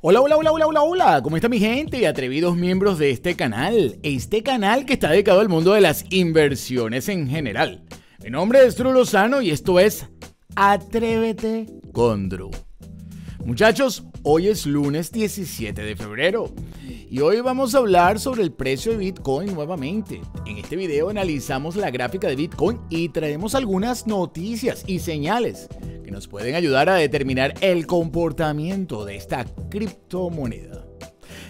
Hola, hola, hola, hola, hola, hola. ¿Cómo está mi gente? y Atrevidos miembros de este canal. Este canal que está dedicado al mundo de las inversiones en general. Mi nombre es Drew Lozano y esto es Atrévete con Drew. Muchachos, hoy es lunes 17 de febrero y hoy vamos a hablar sobre el precio de Bitcoin nuevamente. En este video analizamos la gráfica de Bitcoin y traemos algunas noticias y señales que nos pueden ayudar a determinar el comportamiento de esta criptomoneda.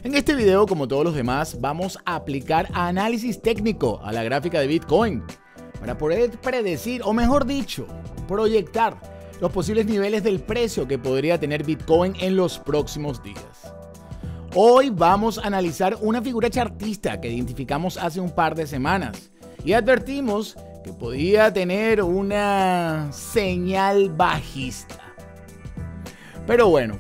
En este video, como todos los demás, vamos a aplicar análisis técnico a la gráfica de Bitcoin para poder predecir, o mejor dicho, proyectar los posibles niveles del precio que podría tener Bitcoin en los próximos días. Hoy vamos a analizar una figura chartista que identificamos hace un par de semanas y advertimos que podía tener una señal bajista. Pero bueno,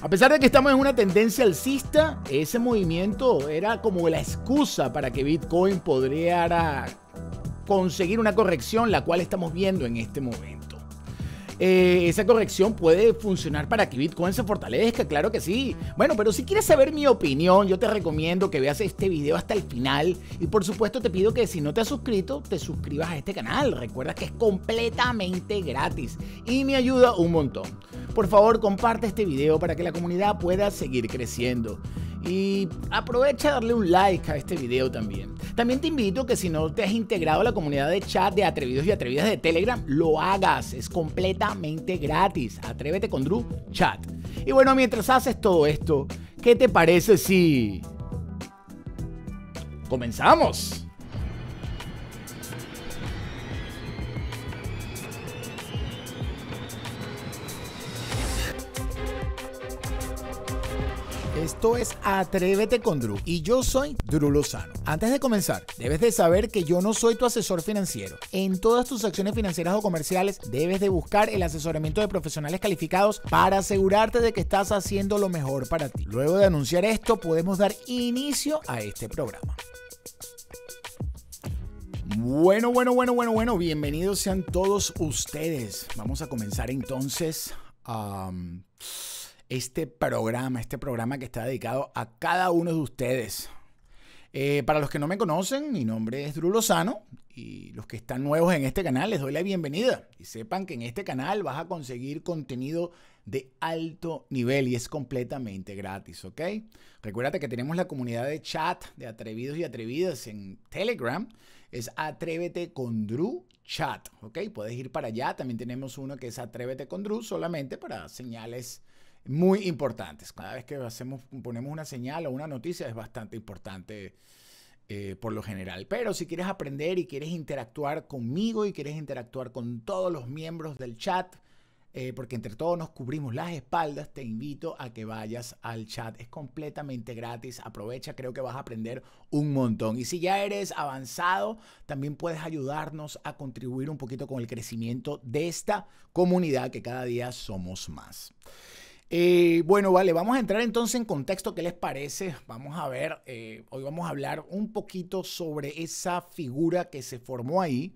a pesar de que estamos en una tendencia alcista, ese movimiento era como la excusa para que Bitcoin podría conseguir una corrección, la cual estamos viendo en este momento. Eh, esa corrección puede funcionar para que Bitcoin se fortalezca, claro que sí. Bueno, pero si quieres saber mi opinión, yo te recomiendo que veas este video hasta el final. Y por supuesto te pido que si no te has suscrito, te suscribas a este canal. Recuerda que es completamente gratis y me ayuda un montón. Por favor, comparte este video para que la comunidad pueda seguir creciendo. Y aprovecha a darle un like a este video también. También te invito que si no te has integrado a la comunidad de chat de atrevidos y atrevidas de Telegram, lo hagas. Es completamente gratis. Atrévete con Drew Chat. Y bueno, mientras haces todo esto, ¿qué te parece si... Comenzamos? Esto es Atrévete con Drew y yo soy Drew Lozano. Antes de comenzar, debes de saber que yo no soy tu asesor financiero. En todas tus acciones financieras o comerciales debes de buscar el asesoramiento de profesionales calificados para asegurarte de que estás haciendo lo mejor para ti. Luego de anunciar esto, podemos dar inicio a este programa. Bueno, bueno, bueno, bueno, bueno, bienvenidos sean todos ustedes. Vamos a comenzar entonces. a este programa, este programa que está dedicado a cada uno de ustedes. Eh, para los que no me conocen, mi nombre es Drew Lozano y los que están nuevos en este canal les doy la bienvenida y sepan que en este canal vas a conseguir contenido de alto nivel y es completamente gratis, ¿ok? Recuérdate que tenemos la comunidad de chat de atrevidos y atrevidas en Telegram, es Atrévete con Drew Chat, ¿ok? Puedes ir para allá, también tenemos uno que es Atrévete con Drew solamente para señales muy importantes. Cada vez que hacemos, ponemos una señal o una noticia es bastante importante eh, por lo general. Pero si quieres aprender y quieres interactuar conmigo y quieres interactuar con todos los miembros del chat, eh, porque entre todos nos cubrimos las espaldas, te invito a que vayas al chat. Es completamente gratis, aprovecha, creo que vas a aprender un montón. Y si ya eres avanzado, también puedes ayudarnos a contribuir un poquito con el crecimiento de esta comunidad que cada día somos más. Eh, bueno, vale, vamos a entrar entonces en contexto. ¿Qué les parece? Vamos a ver, eh, hoy vamos a hablar un poquito sobre esa figura que se formó ahí,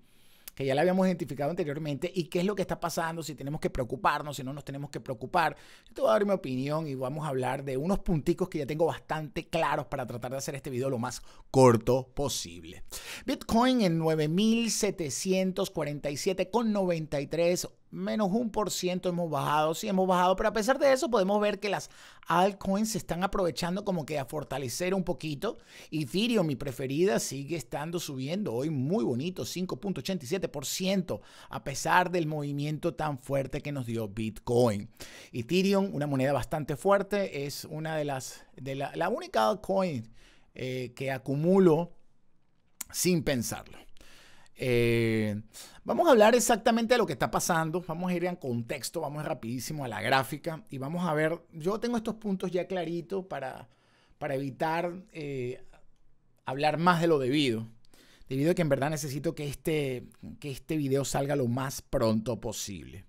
que ya la habíamos identificado anteriormente, y qué es lo que está pasando, si tenemos que preocuparnos, si no nos tenemos que preocupar. Yo te voy a dar mi opinión y vamos a hablar de unos punticos que ya tengo bastante claros para tratar de hacer este video lo más corto posible. Bitcoin en 9.747,93 menos un por ciento hemos bajado, sí hemos bajado, pero a pesar de eso podemos ver que las altcoins se están aprovechando como que a fortalecer un poquito. Ethereum, mi preferida, sigue estando subiendo hoy muy bonito, 5.87%, a pesar del movimiento tan fuerte que nos dio Bitcoin. Ethereum, una moneda bastante fuerte, es una de las, de la, única altcoin eh, que acumulo sin pensarlo. Eh, Vamos a hablar exactamente de lo que está pasando, vamos a ir en contexto, vamos rapidísimo a la gráfica y vamos a ver, yo tengo estos puntos ya claritos para, para evitar eh, hablar más de lo debido, debido a que en verdad necesito que este, que este video salga lo más pronto posible.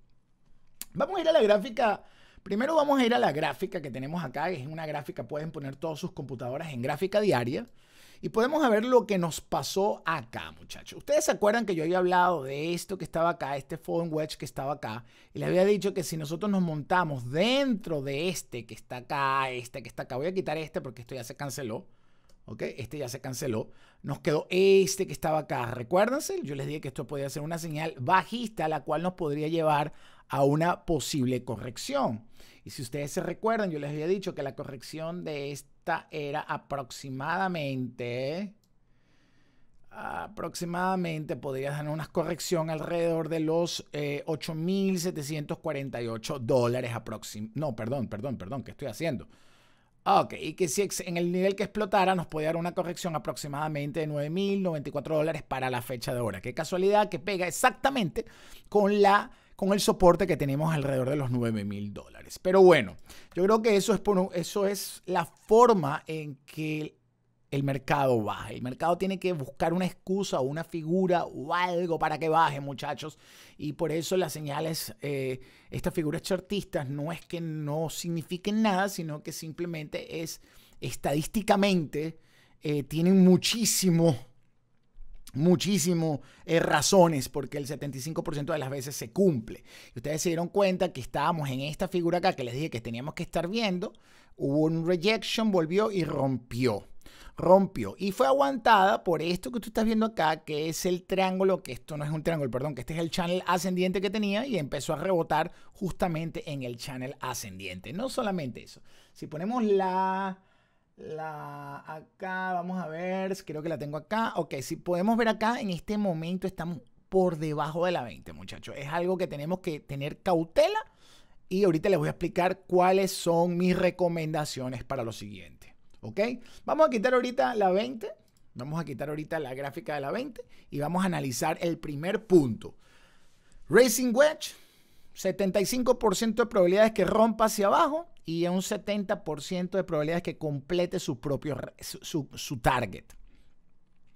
Vamos a ir a la gráfica, primero vamos a ir a la gráfica que tenemos acá, que es una gráfica, pueden poner todas sus computadoras en gráfica diaria. Y podemos ver lo que nos pasó acá, muchachos. Ustedes se acuerdan que yo había hablado de esto que estaba acá, este phone wedge que estaba acá, y les había dicho que si nosotros nos montamos dentro de este que está acá, este que está acá, voy a quitar este porque esto ya se canceló. ¿ok? Este ya se canceló. Nos quedó este que estaba acá. Recuérdense, yo les dije que esto podía ser una señal bajista, la cual nos podría llevar a una posible corrección. Y si ustedes se recuerdan, yo les había dicho que la corrección de, este, esta era aproximadamente, aproximadamente podrías dar una corrección alrededor de los 8.748 eh, dólares aproximadamente. No, perdón, perdón, perdón, ¿qué estoy haciendo? Ok, y que si en el nivel que explotara nos podía dar una corrección aproximadamente de 9.094 dólares para la fecha de hora. Qué casualidad que pega exactamente con la con el soporte que tenemos alrededor de los 9 mil dólares. Pero bueno, yo creo que eso es, eso es la forma en que el mercado baja. El mercado tiene que buscar una excusa o una figura o algo para que baje, muchachos. Y por eso las señales, eh, estas figuras chartistas, no es que no signifiquen nada, sino que simplemente es estadísticamente, eh, tienen muchísimo muchísimo eh, razones porque el 75% de las veces se cumple. ustedes se dieron cuenta que estábamos en esta figura acá que les dije que teníamos que estar viendo, hubo un rejection, volvió y rompió. Rompió y fue aguantada por esto que tú estás viendo acá, que es el triángulo, que esto no es un triángulo, perdón, que este es el channel ascendiente que tenía y empezó a rebotar justamente en el channel ascendiente. No solamente eso, si ponemos la, la acá, vamos a ver, creo que la tengo acá. Ok, si podemos ver acá, en este momento estamos por debajo de la 20, muchachos. Es algo que tenemos que tener cautela y ahorita les voy a explicar cuáles son mis recomendaciones para lo siguiente. ¿Ok? Vamos a quitar ahorita la 20. Vamos a quitar ahorita la gráfica de la 20 y vamos a analizar el primer punto. Racing Wedge, 75% de probabilidades que rompa hacia abajo, y un 70% de probabilidades que complete su propio su target.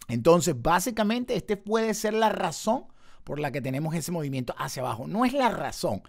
Entonces, básicamente, este puede ser la razón por la que tenemos ese movimiento hacia abajo. No es la razón,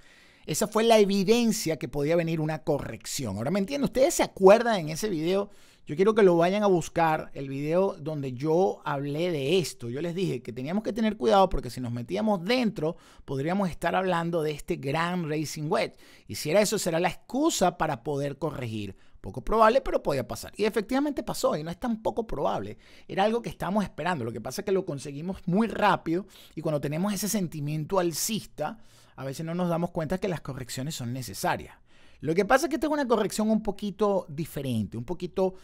esa fue la evidencia que podía venir una corrección. Ahora me entienden, ustedes se acuerdan en ese video, yo quiero que lo vayan a buscar, el video donde yo hablé de esto. Yo les dije que teníamos que tener cuidado porque si nos metíamos dentro, podríamos estar hablando de este gran Racing wedge Y si era eso, será la excusa para poder corregir. Poco probable, pero podía pasar. Y efectivamente pasó, y no es tan poco probable. Era algo que estábamos esperando. Lo que pasa es que lo conseguimos muy rápido y cuando tenemos ese sentimiento alcista, a veces no nos damos cuenta que las correcciones son necesarias. Lo que pasa es que tengo una corrección un poquito diferente, un poquito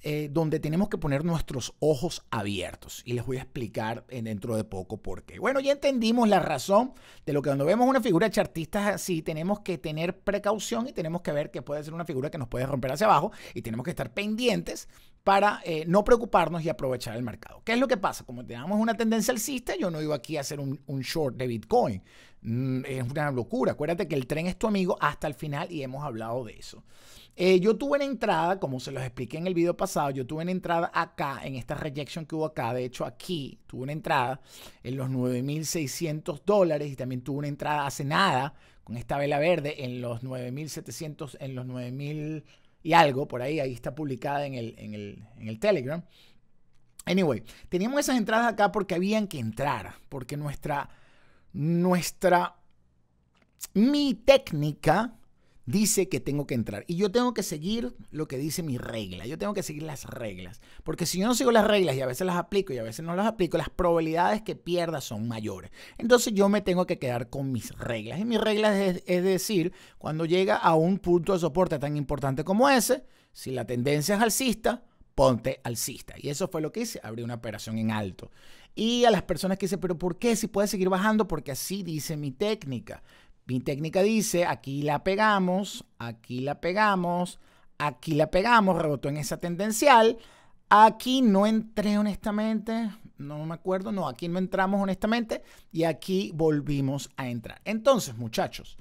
eh, donde tenemos que poner nuestros ojos abiertos. Y les voy a explicar dentro de poco por qué. Bueno, ya entendimos la razón de lo que cuando vemos una figura chartista así, tenemos que tener precaución y tenemos que ver que puede ser una figura que nos puede romper hacia abajo y tenemos que estar pendientes para eh, no preocuparnos y aprovechar el mercado. ¿Qué es lo que pasa? Como tenemos una tendencia alcista, yo no iba aquí a hacer un short de Bitcoin. Mm, es una locura. Acuérdate que el tren es tu amigo hasta el final y hemos hablado de eso. Eh, yo tuve una entrada, como se los expliqué en el video pasado, yo tuve una entrada acá, en esta rejection que hubo acá. De hecho, aquí tuve una entrada en los 9.600 dólares y también tuve una entrada hace nada con esta vela verde en los 9.700, en los 9.000 y algo por ahí. Ahí está publicada en el, en el, en el Telegram. Anyway, teníamos esas entradas acá porque habían que entrar, porque nuestra nuestra, mi técnica dice que tengo que entrar. Y yo tengo que seguir lo que dice mi regla. Yo tengo que seguir las reglas. Porque si yo no sigo las reglas y a veces las aplico y a veces no las aplico, las probabilidades que pierda son mayores. Entonces yo me tengo que quedar con mis reglas. Y mis reglas es decir, cuando llega a un punto de soporte tan importante como ese, si la tendencia es alcista, ponte alcista. Y eso fue lo que hice, abrí una operación en alto. Y a las personas que dicen, pero ¿por qué? Si puede seguir bajando, porque así dice mi técnica. Mi técnica dice, aquí la pegamos, aquí la pegamos, aquí la pegamos, rebotó en esa tendencial. Aquí no entré honestamente, no me acuerdo, no, aquí no entramos honestamente y aquí volvimos a entrar. Entonces, muchachos,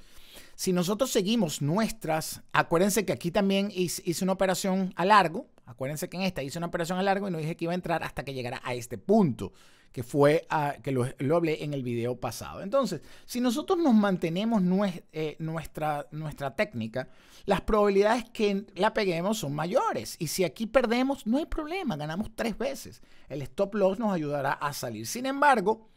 si nosotros seguimos nuestras, acuérdense que aquí también hice una operación a largo, Acuérdense que en esta hice una operación a largo y no dije que iba a entrar hasta que llegara a este punto, que fue a, que lo, hablé en el video pasado. Entonces, si nosotros nos mantenemos eh, nuestra, nuestra técnica, las probabilidades que la peguemos son mayores. Y si aquí perdemos, no hay problema, ganamos tres veces. El stop loss nos ayudará a salir. Sin embargo,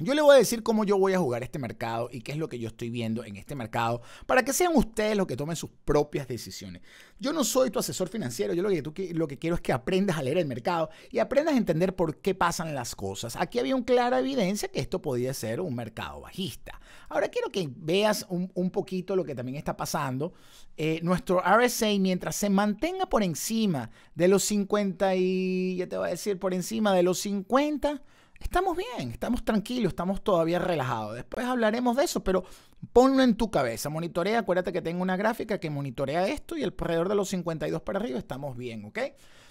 yo le voy a decir cómo yo voy a jugar este mercado y qué es lo que yo estoy viendo en este mercado para que sean ustedes los que tomen sus propias decisiones. Yo no soy tu asesor financiero, yo lo que, lo que quiero es que aprendas a leer el mercado y aprendas a entender por qué pasan las cosas. Aquí había una clara evidencia que esto podía ser un mercado bajista. Ahora quiero que veas un, poquito lo que también está pasando. Eh, nuestro RSA, mientras se mantenga por encima de los 50 y, ya te voy a decir, por encima de los 50 estamos bien, estamos tranquilos, estamos todavía relajados. Después hablaremos de eso, pero ponlo en tu cabeza, monitorea, acuérdate que tengo una gráfica que monitorea esto y alrededor de los 52 para arriba estamos bien, ¿ok?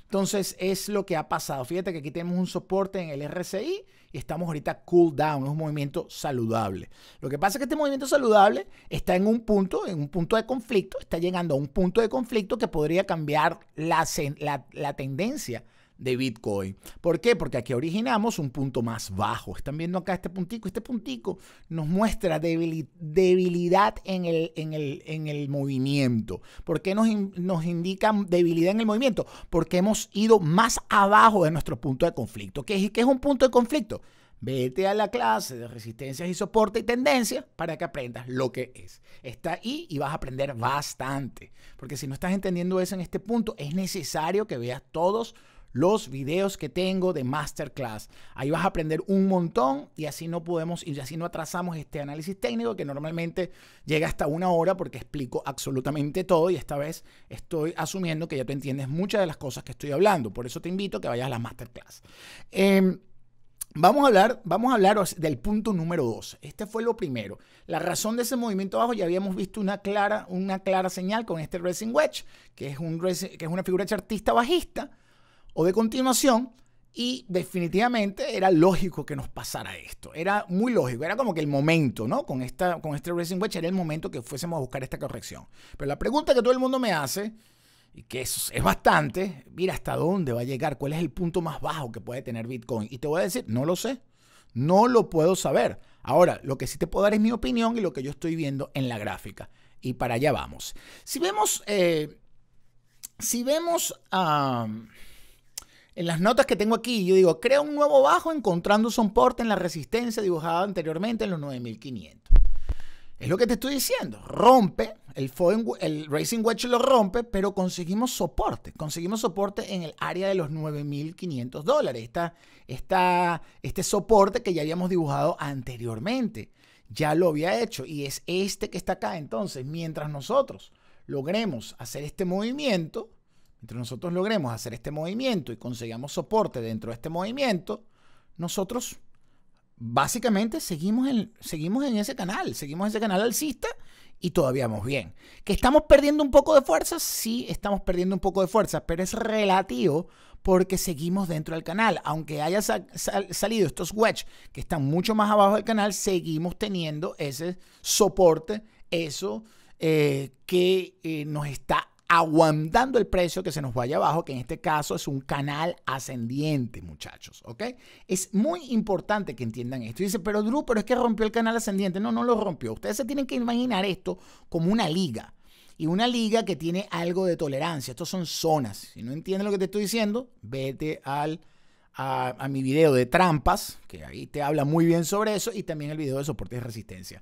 Entonces es lo que ha pasado. Fíjate que aquí tenemos un soporte en el RSI y estamos ahorita cool down, es un movimiento saludable. Lo que pasa es que este movimiento saludable está en un punto, en un punto de conflicto, está llegando a un punto de conflicto que podría cambiar la, la, la tendencia de Bitcoin. ¿Por qué? Porque aquí originamos un punto más bajo. Están viendo acá este puntico. Este puntico nos muestra debilidad en el, el, en el movimiento. ¿Por qué nos, nos indica debilidad en el movimiento? Porque hemos ido más abajo de nuestro punto de conflicto. ¿Qué es, qué es un punto de conflicto? Vete a la clase de resistencias y soporte y tendencias para que aprendas lo que es. Está ahí y vas a aprender bastante. Porque si no estás entendiendo eso en este punto, es necesario que veas todos los videos que tengo de masterclass. Ahí vas a aprender un montón y así no podemos y así no atrasamos este análisis técnico que normalmente llega hasta una hora porque explico absolutamente todo y esta vez estoy asumiendo que ya te entiendes muchas de las cosas que estoy hablando. Por eso te invito a que vayas a la masterclass. Em, vamos a hablar, vamos a hablar del punto número dos Este fue lo primero. La razón de ese movimiento abajo ya habíamos visto una clara, una clara señal con este racing wedge, que es un que es una figura chartista bajista o de continuación. Y definitivamente era lógico que nos pasara esto. Era muy lógico. Era como que el momento, ¿no? Con, esta, con este Racing Watch era el momento que fuésemos a buscar esta corrección. Pero la pregunta que todo el mundo me hace, y que es, es bastante, mira hasta dónde va a llegar, cuál es el punto más bajo que puede tener Bitcoin. Y te voy a decir, no lo sé. No lo puedo saber. Ahora, lo que sí te puedo dar es mi opinión y lo que yo estoy viendo en la gráfica. Y para allá vamos. Si vemos. Eh, si vemos en las notas que tengo aquí, yo digo, crea un nuevo bajo encontrando soporte en la resistencia dibujada anteriormente en los 9500. Es lo que te estoy diciendo. Rompe, el, el Racing Wedge lo rompe, pero conseguimos soporte. Conseguimos soporte en el área de los 9.500 dólares. Esta, este soporte que ya habíamos dibujado anteriormente. Ya lo había hecho y es este que está acá. Entonces, mientras nosotros logremos hacer este movimiento, entre nosotros logremos hacer este movimiento y consigamos soporte dentro de este movimiento, nosotros básicamente seguimos en, seguimos en ese canal, seguimos en ese canal alcista y todavía vamos bien. ¿Que estamos perdiendo un poco de fuerza? Sí, estamos perdiendo un poco de fuerza, pero es relativo porque seguimos dentro del canal. Aunque haya salido estos wedge que están mucho más abajo del canal, seguimos teniendo ese soporte, eso eh, que eh, nos está aguantando el precio que se nos vaya abajo, que en este caso es un canal ascendiente, muchachos, ¿ok? Es muy importante que entiendan esto. dice, pero Drew, pero es que rompió el canal ascendiente. No, no lo rompió. Ustedes se tienen que imaginar esto como una liga. Y una liga que tiene algo de tolerancia. Estos son zonas. Si no entiendes lo que te estoy diciendo, vete al... A, mi video de trampas, que ahí te habla muy bien sobre eso, y también el video de soporte y resistencia.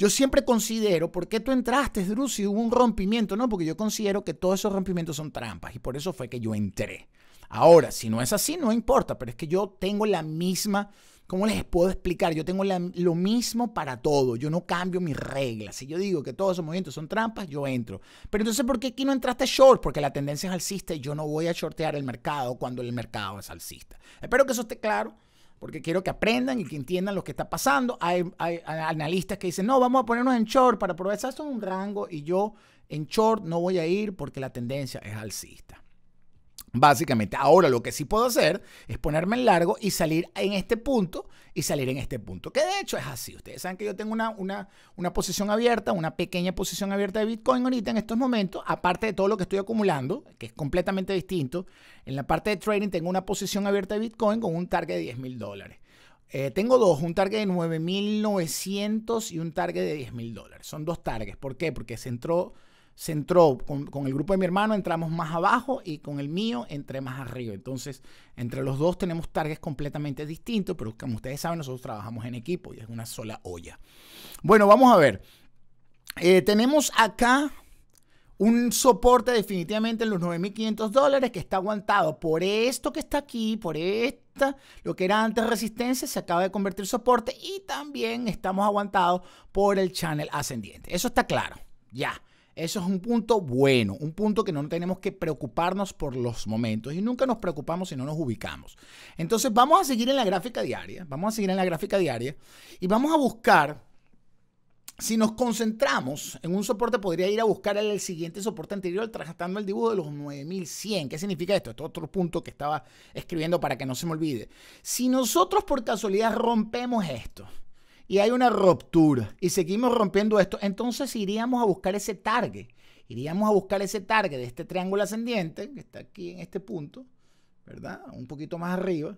Yo siempre considero, ¿por qué tú entraste, Drew, si hubo un rompimiento? No, porque yo considero que todos esos rompimientos son trampas y por eso fue que yo entré. Ahora, si no es así, no importa, pero es que yo tengo la misma, ¿cómo les puedo explicar? Yo tengo lo mismo para todo, yo no cambio mis reglas. Si yo digo que todos esos movimientos son trampas, yo entro. Pero entonces, ¿por qué aquí no entraste short? Porque la tendencia es alcista y yo no voy a shortear el mercado cuando el mercado es alcista. Espero que eso esté claro porque quiero que aprendan y que entiendan lo que está pasando. Hay, analistas que dicen, no, vamos a ponernos en short para aprovechar. Eso es un rango y yo en short no voy a ir porque la tendencia es alcista. Básicamente, ahora lo que sí puedo hacer es ponerme en largo y salir en este punto y salir en este punto. Que de hecho es así. Ustedes saben que yo tengo una, una, una posición abierta, una pequeña posición abierta de Bitcoin ahorita en estos momentos, aparte de todo lo que estoy acumulando, que es completamente distinto. En la parte de trading tengo una posición abierta de Bitcoin con un target de 10 mil dólares. Eh, tengo dos, un target de 9.900 y un target de mil dólares. Son dos targets. ¿Por qué? Porque se entró se entró con, el grupo de mi hermano, entramos más abajo y con el mío entré más arriba. Entonces, entre los dos tenemos targets completamente distintos, pero como ustedes saben, nosotros trabajamos en equipo y es una sola olla. Bueno, vamos a ver. Eh, tenemos acá un soporte definitivamente en los 9.500 dólares que está aguantado por esto que está aquí, por esta, lo que era antes resistencia, se acaba de convertir soporte y también estamos aguantados por el channel ascendiente. Eso está claro, ya. Eso es un punto bueno, un punto que no tenemos que preocuparnos por los momentos y nunca nos preocupamos si no nos ubicamos. Entonces vamos a seguir en la gráfica diaria, vamos a seguir en la gráfica diaria y vamos a buscar, si nos concentramos en un soporte, podría ir a buscar el siguiente soporte anterior tratando el dibujo de los 9100. ¿Qué significa esto? Esto es otro punto que estaba escribiendo para que no se me olvide. Si nosotros por casualidad rompemos esto, y hay una ruptura y seguimos rompiendo esto, entonces iríamos a buscar ese target. Iríamos a buscar ese target de este triángulo ascendiente, que está aquí en este punto, ¿verdad? Un poquito más arriba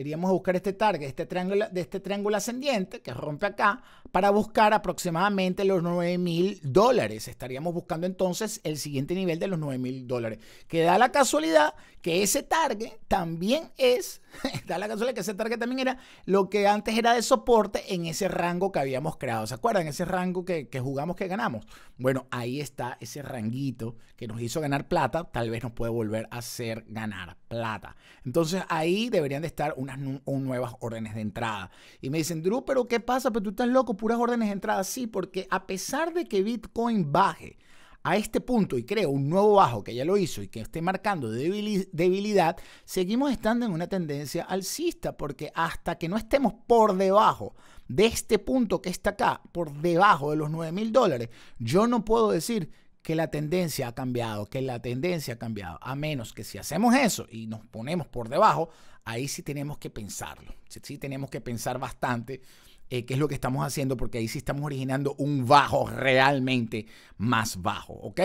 iríamos a buscar este target este triángulo, de este triángulo ascendiente que rompe acá para buscar aproximadamente los 9 mil dólares. Estaríamos buscando entonces el siguiente nivel de los 9 mil dólares. Que da la casualidad que ese target también es, da la casualidad que ese target también era lo que antes era de soporte en ese rango que habíamos creado. ¿Se acuerdan? Ese rango que, que jugamos que ganamos. Bueno, ahí está ese ranguito que nos hizo ganar plata. Tal vez nos puede volver a hacer ganar plata. Entonces ahí deberían de estar unas nuevas órdenes de entrada. Y me dicen, Drew, pero ¿qué pasa? Pero tú estás loco, puras órdenes de entrada. Sí, porque a pesar de que Bitcoin baje a este punto y crea un nuevo bajo que ya lo hizo y que esté marcando debilidad, seguimos estando en una tendencia alcista, porque hasta que no estemos por debajo de este punto que está acá, por debajo de los 9 mil dólares, yo no puedo decir que la tendencia ha cambiado, que la tendencia ha cambiado. A menos que si hacemos eso y nos ponemos por debajo, ahí sí tenemos que pensarlo, sí, tenemos que pensar bastante eh, qué es lo que estamos haciendo, porque ahí sí estamos originando un bajo realmente más bajo, ¿ok?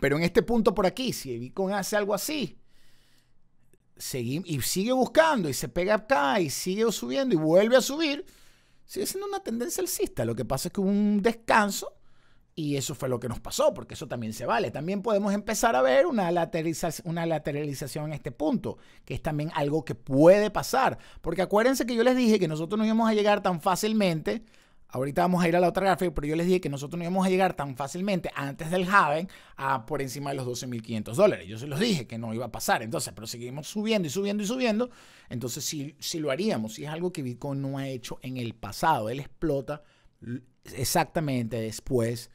Pero en este punto por aquí, si Bitcoin hace algo así, y sigue buscando y se pega acá y sigue subiendo y vuelve a subir, sigue siendo una tendencia alcista. Lo que pasa es que un descanso y eso fue lo que nos pasó, porque eso también se vale. También podemos empezar a ver una, lateralización, una lateralización en este punto, que es también algo que puede pasar. Porque acuérdense que yo les dije que nosotros no íbamos a llegar tan fácilmente. Ahorita vamos a ir a la otra gráfica, pero yo les dije que nosotros no íbamos a llegar tan fácilmente antes del Haven a por encima de los 12.500 dólares. Yo se los dije que no iba a pasar. Entonces, pero seguimos subiendo y subiendo y subiendo. Entonces, si, lo haríamos. si es algo que Bitcoin no ha hecho en el pasado. Él explota exactamente después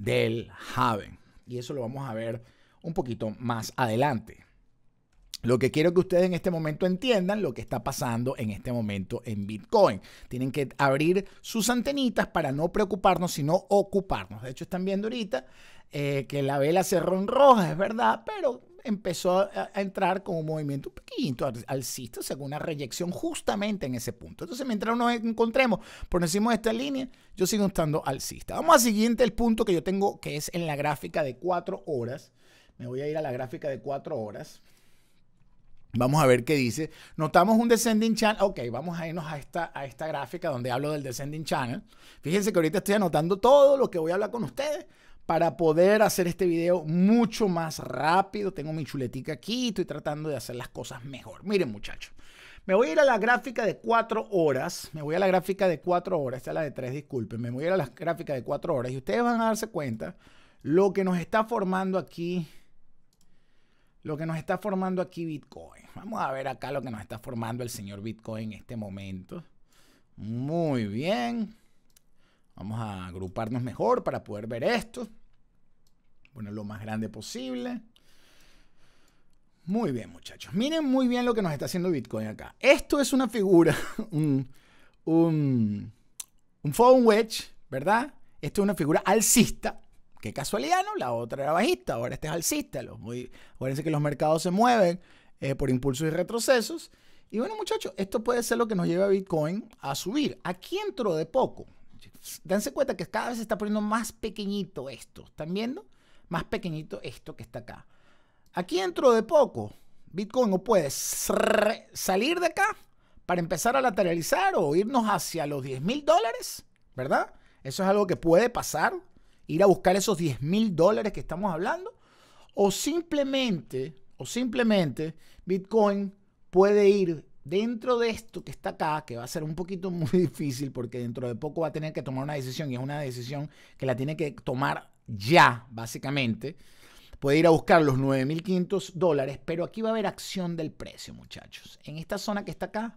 del Haven. Y eso lo vamos a ver un poquito más adelante. Lo que quiero que ustedes en este momento entiendan lo que está pasando en este momento en Bitcoin. Tienen que abrir sus antenitas para no preocuparnos, sino ocuparnos. De hecho, están viendo ahorita eh, que la vela cerró en roja, es verdad, pero empezó a, entrar con un movimiento poquito alcista, según una reyección justamente en ese punto. Entonces, mientras nos encontremos por encima de esta línea, yo sigo estando alcista. Vamos al siguiente, el punto que yo tengo, que es en la gráfica de 4 horas. Me voy a ir a la gráfica de 4 horas. Vamos a ver qué dice. Notamos un descending channel. Ok, vamos a irnos a esta, a esta gráfica donde hablo del descending channel. Fíjense que ahorita estoy anotando todo lo que voy a hablar con ustedes para poder hacer este video mucho más rápido. Tengo mi chuletica aquí, estoy tratando de hacer las cosas mejor. Miren muchachos, me voy a ir a la gráfica de 4 horas, me voy a la gráfica de 4 horas, esta es la de 3, disculpen, me voy a ir a la gráfica de 4 horas y ustedes van a darse cuenta lo que nos está formando aquí, lo que nos está formando aquí Bitcoin. Vamos a ver acá lo que nos está formando el señor Bitcoin en este momento. Muy bien. Vamos a agruparnos mejor para poder ver esto bueno, lo más grande posible. Muy bien, muchachos. Miren muy bien lo que nos está haciendo Bitcoin acá. Esto es una figura, un, un, phone wedge, ¿verdad? Esto es una figura alcista. Qué casualidad, ¿no? La otra era bajista, ahora este es alcista. lo muy, acuérdense que los mercados se mueven eh, por impulsos y retrocesos. Y bueno, muchachos, esto puede ser lo que nos lleva a Bitcoin a subir. Aquí entró de poco. Dense cuenta que cada vez se está poniendo más pequeñito esto. ¿Están viendo? más pequeñito esto que está acá. Aquí dentro de poco, Bitcoin o puede salir de acá para empezar a lateralizar o irnos hacia los 10 mil dólares, ¿verdad? Eso es algo que puede pasar, ir a buscar esos 10 mil dólares que estamos hablando, o simplemente, o simplemente Bitcoin puede ir Dentro de esto que está acá, que va a ser un poquito muy difícil porque dentro de poco va a tener que tomar una decisión y es una decisión que la tiene que tomar ya, básicamente. Puede ir a buscar los 9.500 dólares, pero aquí va a haber acción del precio, muchachos. En esta zona que está acá,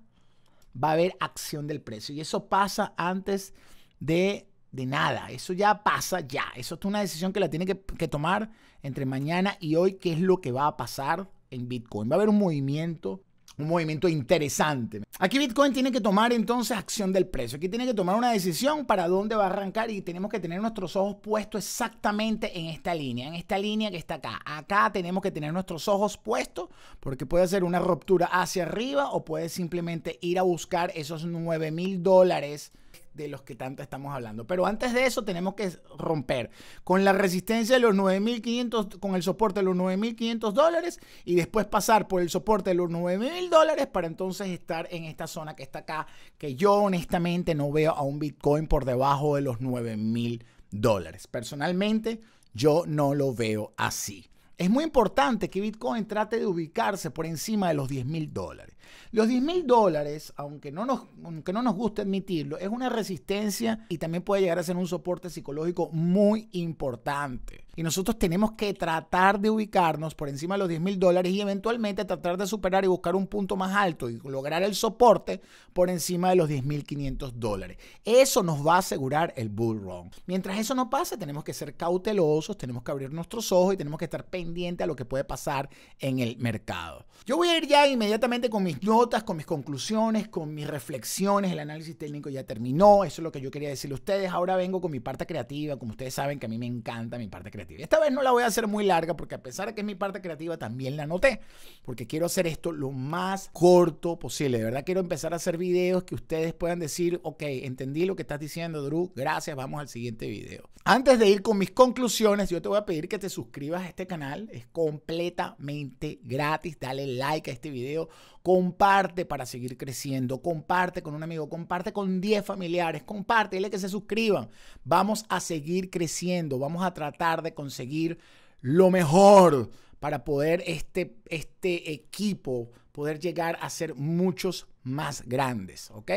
va a haber acción del precio. Y eso pasa antes de, de nada. Eso ya pasa ya. Eso es una decisión que la tiene que, tomar entre mañana y hoy, qué es lo que va a pasar en Bitcoin. Va a haber un movimiento un movimiento interesante. Aquí Bitcoin tiene que tomar entonces acción del precio. Aquí tiene que tomar una decisión para dónde va a arrancar y tenemos que tener nuestros ojos puestos exactamente en esta línea, en esta línea que está acá. Acá tenemos que tener nuestros ojos puestos porque puede hacer una ruptura hacia arriba o puede simplemente ir a buscar esos 9 mil dólares de los que tanto estamos hablando. Pero antes de eso tenemos que romper con la resistencia de los 9.500, con el soporte de los 9.500 dólares y después pasar por el soporte de los 9.000 dólares para entonces estar en esta zona que está acá, que yo honestamente no veo a un Bitcoin por debajo de los 9.000 dólares. Personalmente yo no lo veo así. Es muy importante que Bitcoin trate de ubicarse por encima de los 10.000 dólares. Los 10 mil dólares, aunque no, nos, aunque no nos guste admitirlo, es una resistencia y también puede llegar a ser un soporte psicológico muy importante. Y nosotros tenemos que tratar de ubicarnos por encima de los 10 mil dólares y eventualmente tratar de superar y buscar un punto más alto y lograr el soporte por encima de los 10 mil 500 dólares. Eso nos va a asegurar el bull run. Mientras eso no pase, tenemos que ser cautelosos, tenemos que abrir nuestros ojos y tenemos que estar pendientes a lo que puede pasar en el mercado. Yo voy a ir ya inmediatamente con mis notas, con mis conclusiones, con mis reflexiones. El análisis técnico ya terminó. Eso es lo que yo quería decirle a ustedes. Ahora vengo con mi parte creativa. Como ustedes saben que a mí me encanta mi parte creativa. Esta vez no la voy a hacer muy larga porque a pesar de que es mi parte creativa, también la anoté. Porque quiero hacer esto lo más corto posible. De verdad quiero empezar a hacer videos que ustedes puedan decir, ok, entendí lo que estás diciendo, Drew. Gracias, vamos al siguiente video. Antes de ir con mis conclusiones, yo te voy a pedir que te suscribas a este canal. Es completamente gratis. Dale like a este video. Con comparte para seguir creciendo, comparte con un amigo, comparte con 10 familiares, comparte, dile que se suscriban. Vamos a seguir creciendo, vamos a tratar de conseguir lo mejor para poder este, este equipo poder llegar a ser muchos más grandes, ¿ok?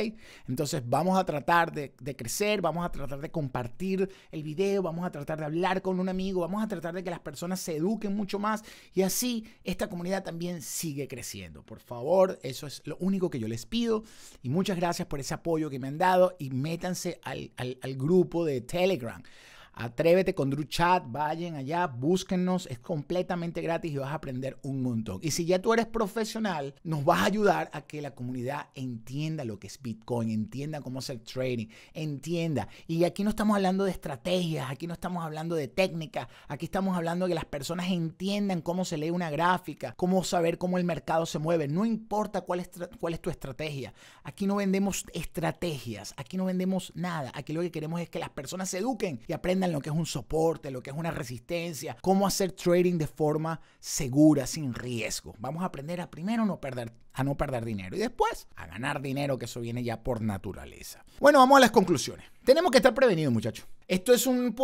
Entonces vamos a tratar de, crecer, vamos a tratar de compartir el video, vamos a tratar de hablar con un amigo, vamos a tratar de que las personas se eduquen mucho más y así esta comunidad también sigue creciendo. Por favor, eso es lo único que yo les pido y muchas gracias por ese apoyo que me han dado y métanse al grupo de Telegram. Atrévete con Drew Chat, vayan allá, búsquennos, es completamente gratis y vas a aprender un montón. Y si ya tú eres profesional, nos vas a ayudar a que la comunidad entienda lo que es Bitcoin, entienda cómo hacer trading, entienda. Y aquí no estamos hablando de estrategias, aquí no estamos hablando de técnicas, aquí estamos hablando de que las personas entiendan cómo se lee una gráfica, cómo saber cómo el mercado se mueve, no importa cuál cuál es tu estrategia. Aquí no vendemos estrategias, aquí no vendemos nada, aquí lo que queremos es que las personas se eduquen y aprendan lo que es un soporte, lo que es una resistencia, cómo hacer trading de forma segura, sin riesgo. Vamos a aprender a primero no perder, a no perder dinero y después a ganar dinero, que eso viene ya por naturaleza. Bueno, vamos a las conclusiones. Tenemos que estar prevenidos, muchachos. Esto es un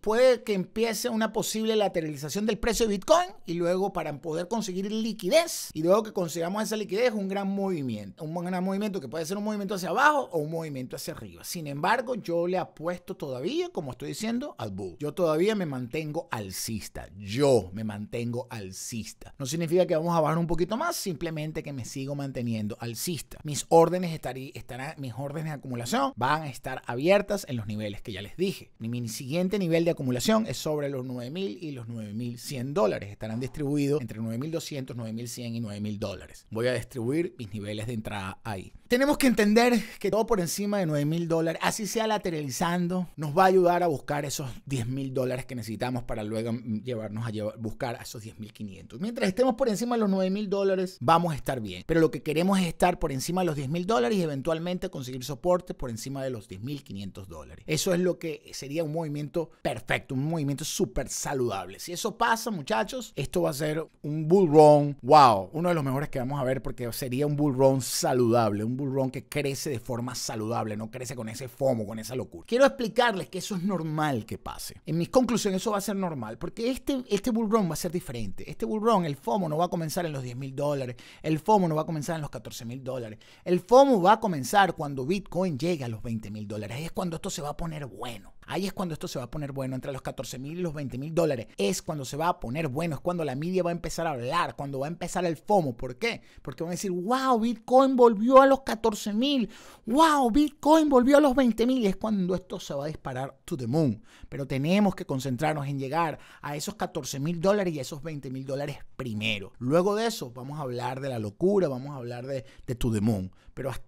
puede que empiece una posible lateralización del precio de Bitcoin y luego para poder conseguir liquidez y luego que consigamos esa liquidez un gran movimiento, un gran movimiento que puede ser un movimiento hacia abajo o un movimiento hacia arriba. Sin embargo, yo le apuesto todavía, como estoy diciendo, al bull. Yo todavía me mantengo alcista. Yo me mantengo alcista. No significa que vamos a bajar un poquito más, simplemente que me sigo manteniendo alcista. Mis órdenes estarán, mis órdenes de acumulación van a estar abiertas en los niveles que ya les dije. Mi siguiente nivel de acumulación es sobre los 9.000 y los 9.100 dólares. Estarán distribuidos entre 9.200, 9.100 y 9.000 dólares. Voy a distribuir mis niveles de entrada ahí. Tenemos que entender que todo por encima de 9 mil dólares, así sea lateralizando, nos va a ayudar a buscar esos 10 mil dólares que necesitamos para luego llevarnos a buscar a esos 10 mil 500. Mientras estemos por encima de los 9 mil dólares, vamos a estar bien. Pero lo que queremos es estar por encima de los 10 mil dólares y eventualmente conseguir soporte por encima de los 10 mil 500 dólares. Eso es lo que sería un movimiento perfecto, un movimiento súper saludable. Si eso pasa, muchachos, esto va a ser un bull run, wow, uno de los mejores que vamos a ver porque sería un bull run saludable, un bull que crece de forma saludable, no crece con ese fomo, con esa locura. Quiero explicarles que eso es normal que pase. En mis conclusiones eso va a ser normal, porque este, este bull va a ser diferente. Este bull el FOMO no va a comenzar en los 10 mil dólares, el FOMO no va a comenzar en los 14 mil dólares, el FOMO va a comenzar cuando Bitcoin llegue a los 20 mil dólares. Ahí es cuando esto se va a poner bueno. Ahí es cuando esto se va a poner bueno, entre los 14 mil y los 20 mil dólares. Es cuando se va a poner bueno, es cuando la media va a empezar a hablar, cuando va a empezar el FOMO. ¿Por qué? Porque van a decir, wow, Bitcoin volvió a los 14 mil. ¡Wow! Bitcoin volvió a los 20 mil. Es cuando esto se va a disparar to the moon. Pero tenemos que concentrarnos en llegar a esos 14 mil dólares y esos 20 mil dólares primero. Luego de eso, vamos a hablar de la locura, vamos a hablar de, de to the moon.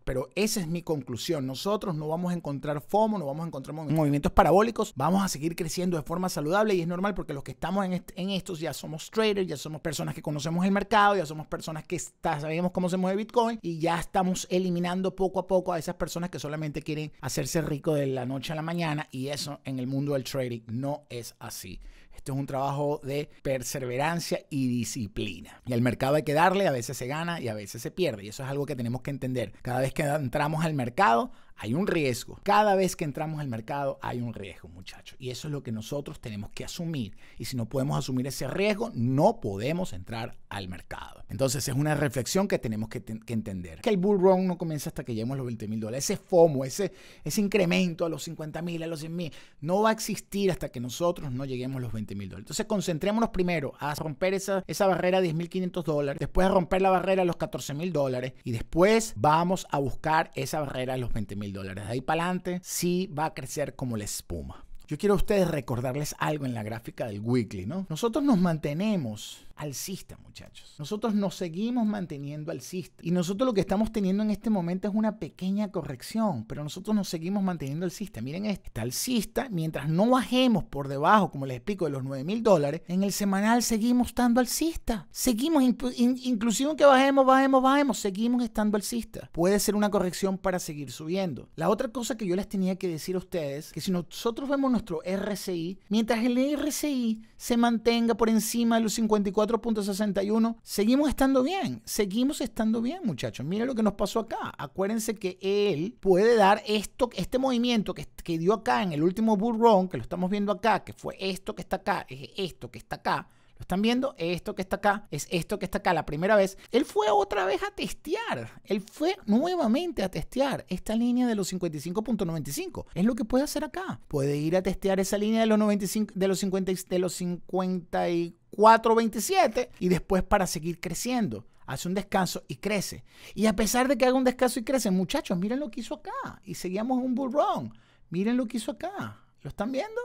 Pero, esa es mi conclusión. Nosotros no vamos a encontrar FOMO, no vamos a encontrar movimientos parabólicos, vamos a seguir creciendo de forma saludable y es normal porque los que estamos en, estos ya somos traders, ya somos personas que conocemos el mercado, ya somos personas que sabemos cómo se mueve Bitcoin y ya estamos eliminando poco a poco a esas personas que solamente quieren hacerse rico de la noche a la mañana y eso en el mundo del trading no es así. Esto es un trabajo de perseverancia y disciplina. Y al mercado hay que darle, a veces se gana y a veces se pierde. Y eso es algo que tenemos que entender. Cada vez que entramos al mercado, hay un riesgo. Cada vez que entramos al mercado hay un riesgo, muchachos. Y eso es lo que nosotros tenemos que asumir. Y si no podemos asumir ese riesgo, no podemos entrar al mercado. Entonces es una reflexión que tenemos que, entender. Que el bull run no comienza hasta que lleguemos a los 20 mil dólares. Ese FOMO, ese, incremento a los 50 mil, a los 100 mil, no va a existir hasta que nosotros no lleguemos a los 20 mil dólares. Entonces concentrémonos primero a romper esa, barrera de 500 dólares, después a romper la barrera a los 14 mil dólares y después vamos a buscar esa barrera a los 20 mil mil dólares. Ahí para adelante sí va a crecer como la espuma. Yo quiero a ustedes recordarles algo en la gráfica del weekly, ¿no? Nosotros nos mantenemos alcista, muchachos. Nosotros nos seguimos manteniendo alcista. Y nosotros lo que estamos teniendo en este momento es una pequeña corrección, pero nosotros nos seguimos manteniendo alcista. Miren este, está alcista, mientras no bajemos por debajo, como les explico, de los 9 mil dólares, en el semanal seguimos estando alcista. Seguimos, inclusive que bajemos, bajemos, bajemos, seguimos estando alcista. Puede ser una corrección para seguir subiendo. La otra cosa que yo les tenía que decir a ustedes, que si nosotros vemos nuestro RCI, mientras el RCI se mantenga por encima de los 54 4.61, seguimos estando bien, seguimos estando bien muchachos. Miren lo que nos pasó acá. Acuérdense que él puede dar esto, este movimiento que, dio acá en el último bull run, que lo estamos viendo acá, que fue esto que está acá, es esto que está acá. ¿Lo están viendo? Esto que está acá es esto que está acá la primera vez. Él fue otra vez a testear. Él fue nuevamente a testear esta línea de los 55.95. Es lo que puede hacer acá. Puede ir a testear esa línea de los 95, de los 50, de los 54 4.27 y después para seguir creciendo. Hace un descanso y crece. Y a pesar de que haga un descanso y crece, muchachos, miren lo que hizo acá. Y seguíamos un bull run. Miren lo que hizo acá. ¿Lo están viendo?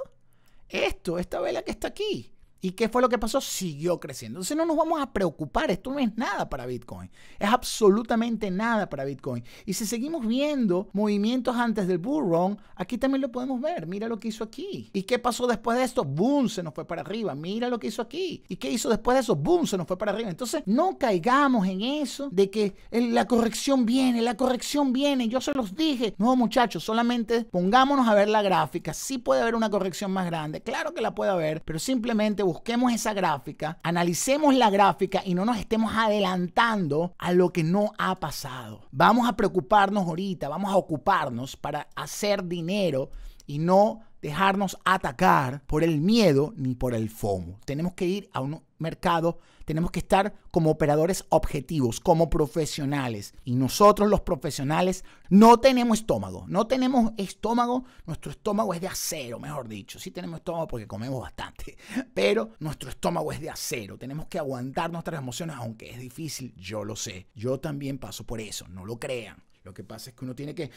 Esto, esta vela que está aquí, ¿Y qué fue lo que pasó? Siguió creciendo. Entonces no nos vamos a preocupar, esto no es nada para Bitcoin, es absolutamente nada para Bitcoin. Y si seguimos viendo movimientos antes del bull run, aquí también lo podemos ver, mira lo que hizo aquí. ¿Y qué pasó después de esto? Boom, se nos fue para arriba, mira lo que hizo aquí. ¿Y qué hizo después de eso? Boom, se nos fue para arriba. Entonces no caigamos en eso de que la corrección viene, la corrección viene, yo se los dije. No muchachos, solamente pongámonos a ver la gráfica, sí puede haber una corrección más grande, claro que la puede haber, pero simplemente busquemos esa gráfica, analicemos la gráfica y no nos estemos adelantando a lo que no ha pasado. Vamos a preocuparnos ahorita, vamos a ocuparnos para hacer dinero y no dejarnos atacar por el miedo ni por el FOMO. Tenemos que ir a un mercado tenemos que estar como operadores objetivos, como profesionales. Y nosotros los profesionales no tenemos estómago. No tenemos estómago. Nuestro estómago es de acero, mejor dicho. Sí tenemos estómago porque comemos bastante. Pero nuestro estómago es de acero. Tenemos que aguantar nuestras emociones, aunque es difícil. Yo lo sé. Yo también paso por eso. No lo crean. Lo que pasa es que uno tiene que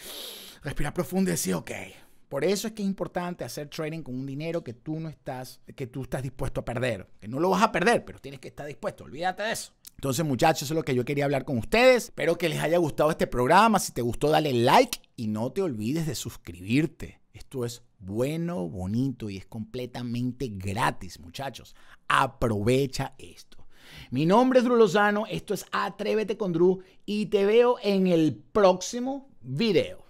respirar profundo y decir, ok, por eso es que es importante hacer trading con un dinero que tú no estás, que tú estás dispuesto a perder. Que no lo vas a perder, pero tienes que estar dispuesto. Olvídate de eso. Entonces, muchachos, eso es lo que yo quería hablar con ustedes. Espero que les haya gustado este programa. Si te gustó, dale like y no te olvides de suscribirte. Esto es bueno, bonito y es completamente gratis, muchachos. Aprovecha esto. Mi nombre es Drew Lozano, esto es Atrévete con Drew y te veo en el próximo video.